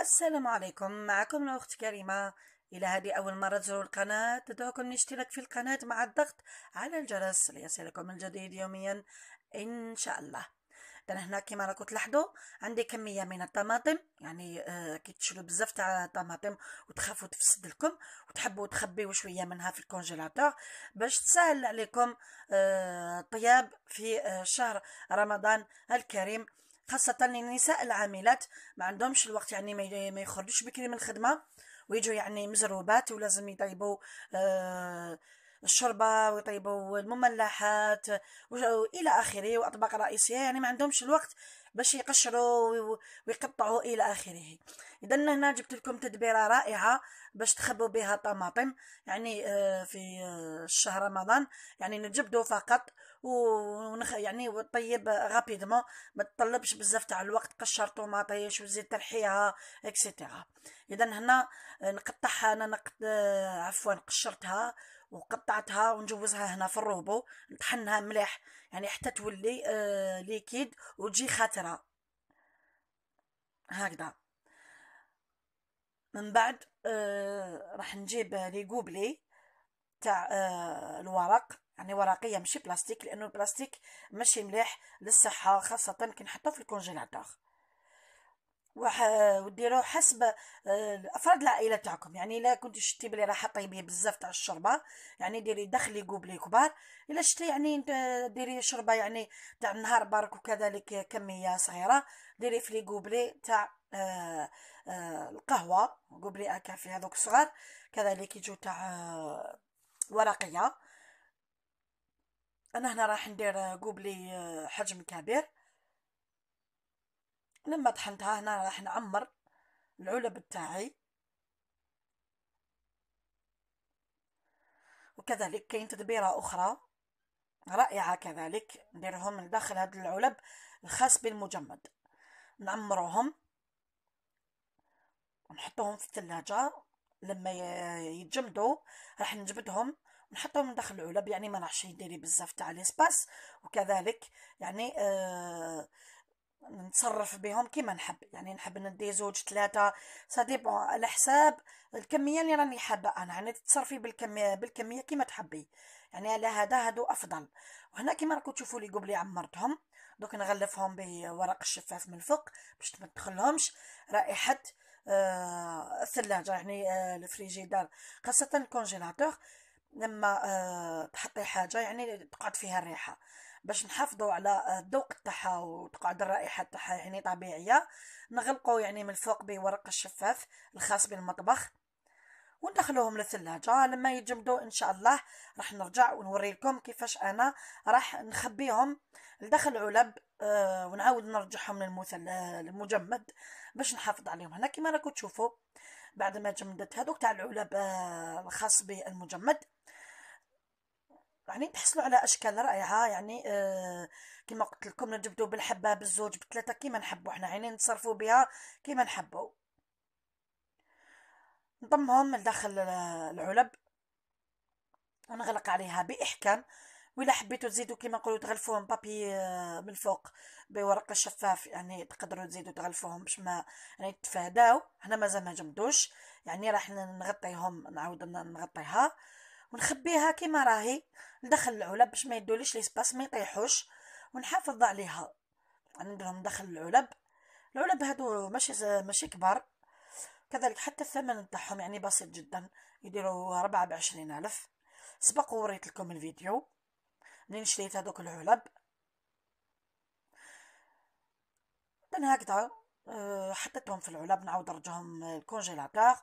السلام عليكم معكم الأخت كريمة إلى هذه أول مرة تزوروا القناة تدعوكم الاشتراك في القناة مع الضغط على الجرس ليصلكم الجديد يوميا إن شاء الله دابا هنا كيما راكم تلاحظوا عندي كميه من الطماطم يعني آه كي تشلو بزاف تاع الطماطم وتخافوا تفسد لكم وتحبوا تخبيو شويه منها في الكونجيلاتور باش تسهل عليكم آه الطياب في آه شهر رمضان الكريم خاصة النساء العاملات ما عندهمش الوقت يعني ما يخرجوش بكري من الخدمة ويجوا يعني مزروبات ولازم يطيبوا آه الشربة ويطيبوا المملحات وإلى آخره وأطباق رئيسية يعني ما عندهمش الوقت باش يقشروا ويقطعوا إلى آخره إذا هنا جبت لكم تدبيرة رائعة باش تخبوا بها الطماطم يعني آه، في الشهر آه، رمضان يعني نجبدوا فقط ونخ يعني وطيب غابيدمون ما تطلبش بزاف تاع الوقت قشر طوماطيش وزيد ترحيها اكسيتيرا اذا هنا آه، نقطعها انا نقط عفوا قشرتها وقطعتها ونجوزها هنا في الروبو نطحنها مليح يعني حتى تولي آه ليكيد وتجي خاتره هكذا من بعد آه راح نجيب لي كوبلي تاع آه الورق يعني ورقيه ماشي بلاستيك لانه البلاستيك ماشي مليح للصحه خاصه كي نحطو في الكونجيلاتور وديروه حسب افراد آه، العائله تاعكم يعني الا كنت شتي بلي راح طيبيه بزاف تاع الشربه يعني ديري دخلي قوبلي كبار الا شتي يعني ديري شربه يعني تاع النهار برك وكذلك كميه صغيره ديري في لي قوبلي تاع آه, آه، القهوه قوبلي هكا في هذوك الصغار كذلك يجو تاع آه، ورقيه انا هنا راح ندير قوبلي حجم كبير لما طحنتها هنا راح نعمر العلب تاعي وكذلك كاين تدبيرة أخرى رائعة كذلك نديرهم من داخل هاد العلب الخاص بالمجمد نعمروهم ونحطوهم في الثلاجة لما يتجمدوا راح نجبدهم نحطهم من داخل العلب يعني ما راحش يديري بزاف تاع ليسباس وكذلك يعني آه نتصرف بهم كيما نحب يعني نحب ندي زوج ثلاثه صديب على حساب الكميه اللي راني حابه انا يعني تتصرفي بالكميه بالكميه كيما تحبي يعني على هذا هادو افضل وهنا كيما راكم تشوفوا لي قبلي عمرتهم دوك نغلفهم بورق الشفاف من الفوق باش ما تدخلهمش رائحه آه الثلاجه يعني آه الفريجيدار خاصه الكونجيلاتور لما آه تحطي حاجه يعني تقعد فيها الريحه باش نحافظوا على الذوق تاعها وتقعد الرائحه تاعها يعني طبيعيه نغلقوا يعني من الفوق بورق الشفاف الخاص بالمطبخ وندخلوهم للثلاجة لما يجمدوا إن شاء الله راح نرجع ونوري لكم كيفاش أنا راح نخبيهم لداخل علب آه ونعاود نرجعهم للمثل المجمد آه، باش نحافظ عليهم هنا كيما راكم تشوفوا بعد ما جمدت هذوك تاع العلب آه الخاص بالمجمد يعني تحصلوا على اشكال رائعه يعني آه كما قلت لكم نجبدوا بالحبه بالزوج بثلاثه كيما نحبوا حنا يعني نتصرفوا بها كيما نحبوا نضمهم لداخل العلب ونغلق عليها باحكام ولا حبيتو تزيدو كيما نقولو تغلفوهم بابي آه، من الفوق بورق شفاف يعني تقدروا تزيدو تغلفوهم باش ما يعني تفاداو هنا مازال ما جمدوش يعني راح نغطيهم نعاود نغطيها ونخبيها كيما راهي ندخل العلب باش ما يدوليش لي سباس ما يطيحوش ونحافظ عليها عندهم دخل العلب العلب هادو ماشي ماشي كبار كذلك حتى الثمن تاعهم يعني بسيط جدا يديروا ربعة بعشرين ألف سبق وريت لكم الفيديو منين شريت هادوك العلب هكذا آه، حطيتهم في العلب نعاود نرجعهم آه، الكونجيلاتور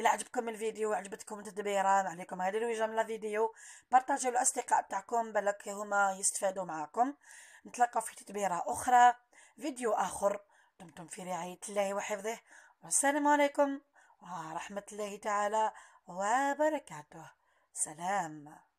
الى عجبكم الفيديو عجبتكم التدبيره ما عليكم هذه الوجه من الفيديو بارطاجيو الاصدقاء تاعكم بالك هما يستفادوا معاكم نتلاقاو في تدبيره اخرى فيديو اخر دمتم في رعايه الله وحفظه والسلام عليكم ورحمه الله تعالى وبركاته سلام